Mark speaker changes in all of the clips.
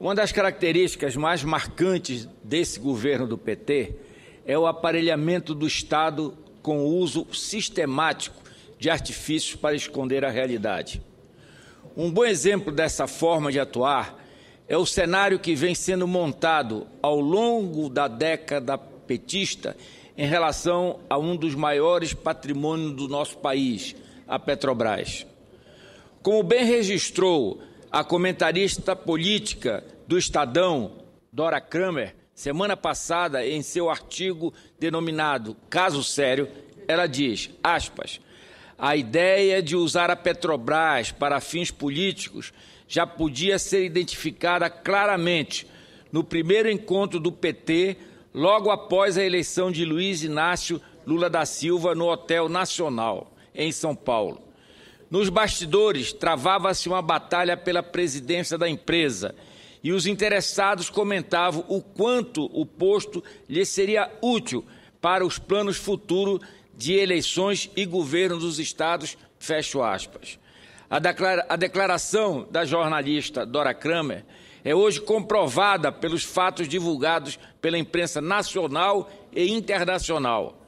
Speaker 1: Uma das características mais marcantes desse governo do PT é o aparelhamento do Estado com o uso sistemático de artifícios para esconder a realidade. Um bom exemplo dessa forma de atuar é o cenário que vem sendo montado ao longo da década petista em relação a um dos maiores patrimônios do nosso país, a Petrobras. Como bem registrou a comentarista política do Estadão, Dora Kramer, semana passada, em seu artigo denominado Caso Sério, ela diz, aspas, a ideia de usar a Petrobras para fins políticos já podia ser identificada claramente no primeiro encontro do PT, logo após a eleição de Luiz Inácio Lula da Silva no Hotel Nacional, em São Paulo. Nos bastidores, travava-se uma batalha pela presidência da empresa e os interessados comentavam o quanto o posto lhe seria útil para os planos futuros de eleições e governo dos estados. Fecho aspas. A, declara a declaração da jornalista Dora Kramer é hoje comprovada pelos fatos divulgados pela imprensa nacional e internacional.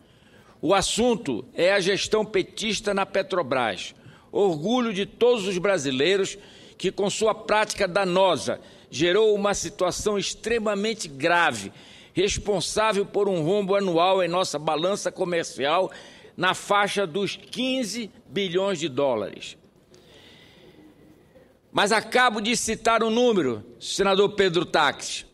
Speaker 1: O assunto é a gestão petista na Petrobras orgulho de todos os brasileiros que, com sua prática danosa, gerou uma situação extremamente grave, responsável por um rombo anual em nossa balança comercial na faixa dos 15 bilhões de dólares. Mas acabo de citar um número, senador Pedro Taques.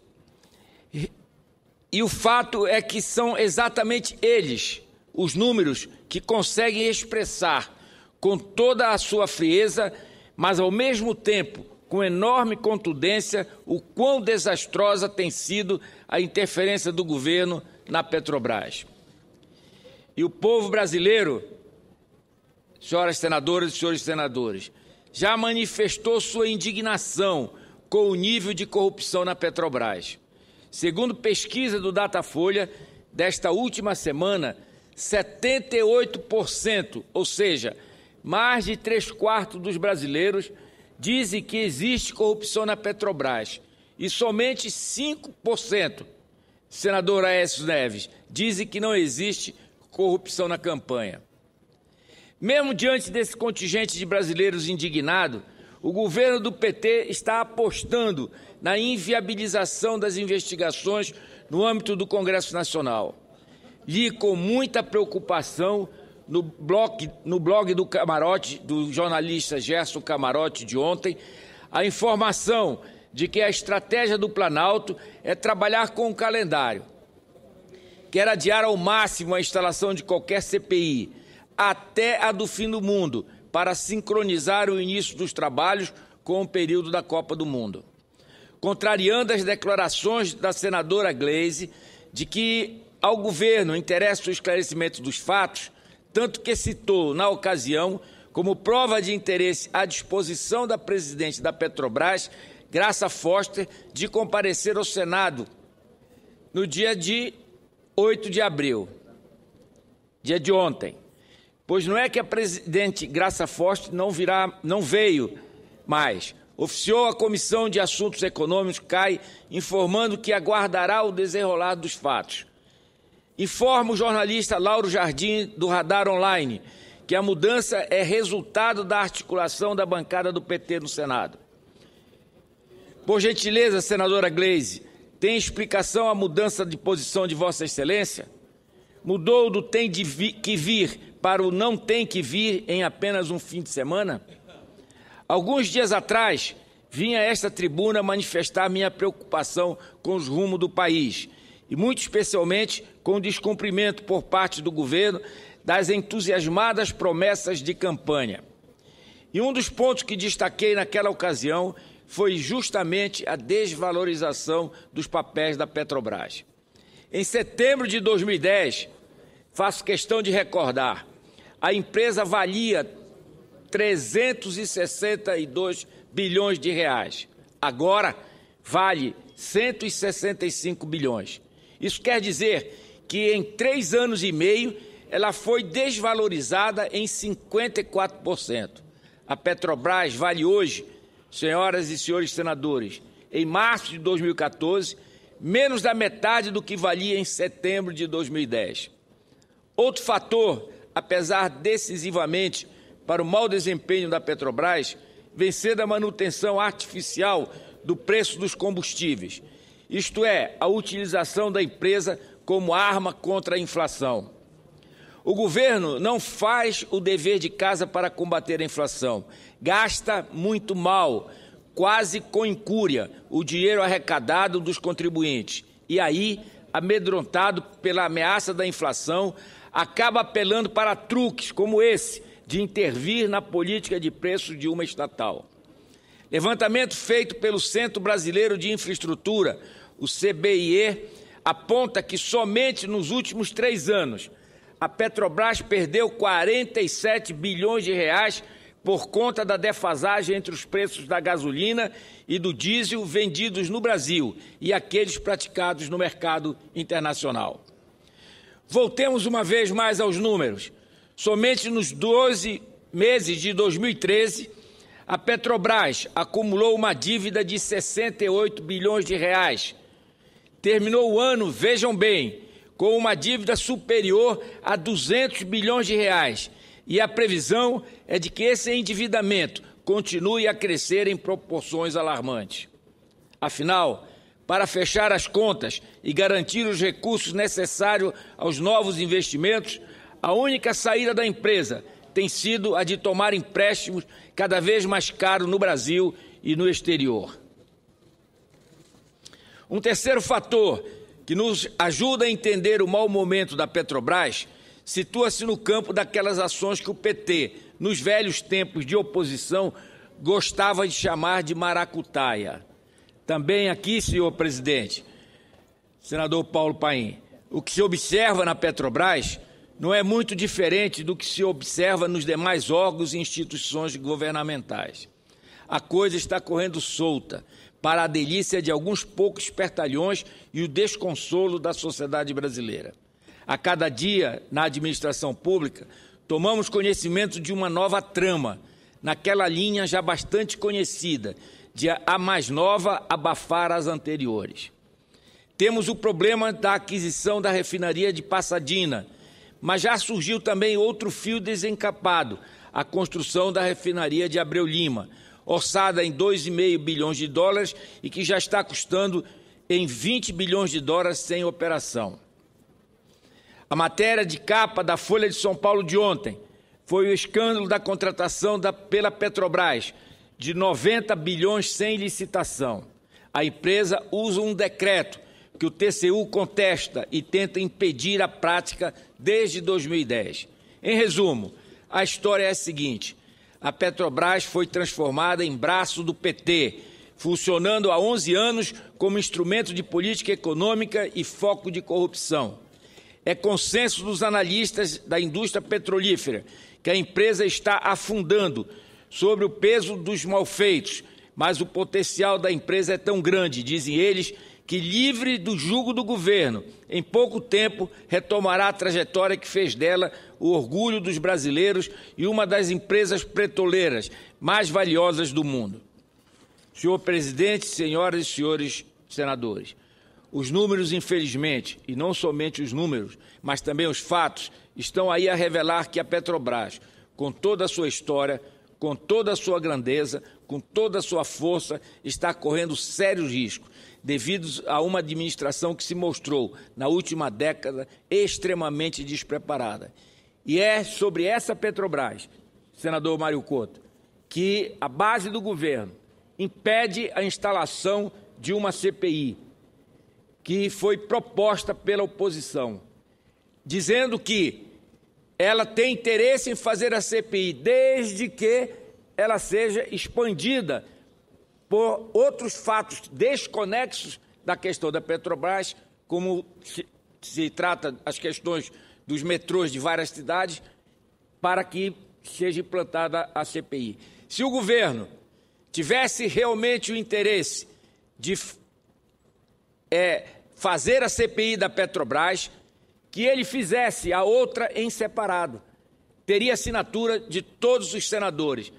Speaker 1: E o fato é que são exatamente eles, os números, que conseguem expressar com toda a sua frieza, mas ao mesmo tempo com enorme contundência o quão desastrosa tem sido a interferência do governo na Petrobras. E o povo brasileiro, senhoras senadoras e senhores senadores, já manifestou sua indignação com o nível de corrupção na Petrobras. Segundo pesquisa do Datafolha, desta última semana, 78%, ou seja, mais de três quartos dos brasileiros dizem que existe corrupção na Petrobras. E somente 5%, senador Aécio Neves, dizem que não existe corrupção na campanha. Mesmo diante desse contingente de brasileiros indignado, o governo do PT está apostando na inviabilização das investigações no âmbito do Congresso Nacional. Li com muita preocupação no blog, no blog do Camarote, do jornalista Gerson Camarote de ontem, a informação de que a estratégia do Planalto é trabalhar com o calendário. Quer adiar ao máximo a instalação de qualquer CPI, até a do fim do mundo, para sincronizar o início dos trabalhos com o período da Copa do Mundo. Contrariando as declarações da senadora Glaze de que ao governo interessa o esclarecimento dos fatos, tanto que citou, na ocasião, como prova de interesse à disposição da presidente da Petrobras, Graça Foster, de comparecer ao Senado no dia de 8 de abril, dia de ontem. Pois não é que a presidente Graça Foster não virá, não veio mais. Oficiou a Comissão de Assuntos Econômicos, CAI, informando que aguardará o desenrolar dos fatos. Informa o jornalista Lauro Jardim, do Radar Online, que a mudança é resultado da articulação da bancada do PT no Senado. Por gentileza, senadora Gleise, tem explicação a mudança de posição de Vossa Excelência? Mudou do tem vi, que vir para o não tem que vir em apenas um fim de semana? Alguns dias atrás, vinha a esta tribuna manifestar minha preocupação com os rumos do país e muito especialmente com o descumprimento por parte do governo das entusiasmadas promessas de campanha. E um dos pontos que destaquei naquela ocasião foi justamente a desvalorização dos papéis da Petrobras. Em setembro de 2010, faço questão de recordar, a empresa valia 362 bilhões de reais. Agora vale 165 bilhões. Isso quer dizer que em três anos e meio ela foi desvalorizada em 54%. A Petrobras vale hoje, senhoras e senhores senadores, em março de 2014, menos da metade do que valia em setembro de 2010. Outro fator, apesar decisivamente para o mau desempenho da Petrobras, vem sendo da manutenção artificial do preço dos combustíveis, isto é, a utilização da empresa como arma contra a inflação. O governo não faz o dever de casa para combater a inflação. Gasta muito mal, quase com incúria, o dinheiro arrecadado dos contribuintes. E aí, amedrontado pela ameaça da inflação, acaba apelando para truques como esse de intervir na política de preço de uma estatal. Levantamento feito pelo Centro Brasileiro de Infraestrutura, o CBIE, aponta que somente nos últimos três anos a Petrobras perdeu 47 bilhões de reais por conta da defasagem entre os preços da gasolina e do diesel vendidos no Brasil e aqueles praticados no mercado internacional. Voltemos uma vez mais aos números. Somente nos 12 meses de 2013, a Petrobras acumulou uma dívida de 68 bilhões de reais. Terminou o ano, vejam bem, com uma dívida superior a 200 bilhões de reais. E a previsão é de que esse endividamento continue a crescer em proporções alarmantes. Afinal, para fechar as contas e garantir os recursos necessários aos novos investimentos, a única saída da empresa tem sido a de tomar empréstimos cada vez mais caros no Brasil e no exterior. Um terceiro fator que nos ajuda a entender o mau momento da Petrobras situa-se no campo daquelas ações que o PT, nos velhos tempos de oposição, gostava de chamar de maracutaia. Também aqui, senhor presidente, senador Paulo Paim, o que se observa na Petrobras não é muito diferente do que se observa nos demais órgãos e instituições governamentais. A coisa está correndo solta, para a delícia de alguns poucos espertalhões e o desconsolo da sociedade brasileira. A cada dia, na administração pública, tomamos conhecimento de uma nova trama, naquela linha já bastante conhecida, de a mais nova abafar as anteriores. Temos o problema da aquisição da refinaria de Passadina mas já surgiu também outro fio desencapado, a construção da refinaria de Abreu Lima, orçada em 2,5 bilhões de dólares e que já está custando em 20 bilhões de dólares sem operação. A matéria de capa da Folha de São Paulo de ontem foi o escândalo da contratação da, pela Petrobras de 90 bilhões sem licitação. A empresa usa um decreto que o TCU contesta e tenta impedir a prática desde 2010. Em resumo, a história é a seguinte: a Petrobras foi transformada em braço do PT, funcionando há 11 anos como instrumento de política econômica e foco de corrupção. É consenso dos analistas da indústria petrolífera que a empresa está afundando sobre o peso dos malfeitos, mas o potencial da empresa é tão grande, dizem eles, que, livre do jugo do governo, em pouco tempo retomará a trajetória que fez dela o orgulho dos brasileiros e uma das empresas pretoleiras mais valiosas do mundo. Senhor presidente, senhoras e senhores senadores, os números, infelizmente, e não somente os números, mas também os fatos, estão aí a revelar que a Petrobras, com toda a sua história, com toda a sua grandeza, com toda a sua força, está correndo sérios riscos, devido a uma administração que se mostrou, na última década, extremamente despreparada. E é sobre essa Petrobras, senador Mário Couto, que a base do governo impede a instalação de uma CPI que foi proposta pela oposição, dizendo que ela tem interesse em fazer a CPI, desde que ela seja expandida por outros fatos desconexos da questão da Petrobras, como se, se trata as questões dos metrôs de várias cidades, para que seja implantada a CPI. Se o governo tivesse realmente o interesse de é, fazer a CPI da Petrobras, que ele fizesse a outra em separado. Teria assinatura de todos os senadores.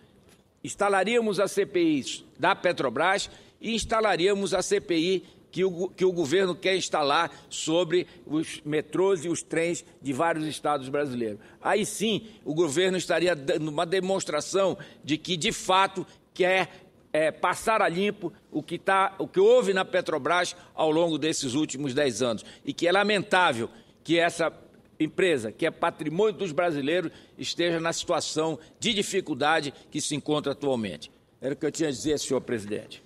Speaker 1: Instalaríamos a CPI da Petrobras e instalaríamos a CPI que o, que o governo quer instalar sobre os metrôs e os trens de vários estados brasileiros. Aí sim, o governo estaria dando uma demonstração de que, de fato, quer é, passar a limpo o que, tá, o que houve na Petrobras ao longo desses últimos dez anos. E que é lamentável que essa empresa, que é patrimônio dos brasileiros, esteja na situação de dificuldade que se encontra atualmente. Era o que eu tinha a dizer, senhor presidente.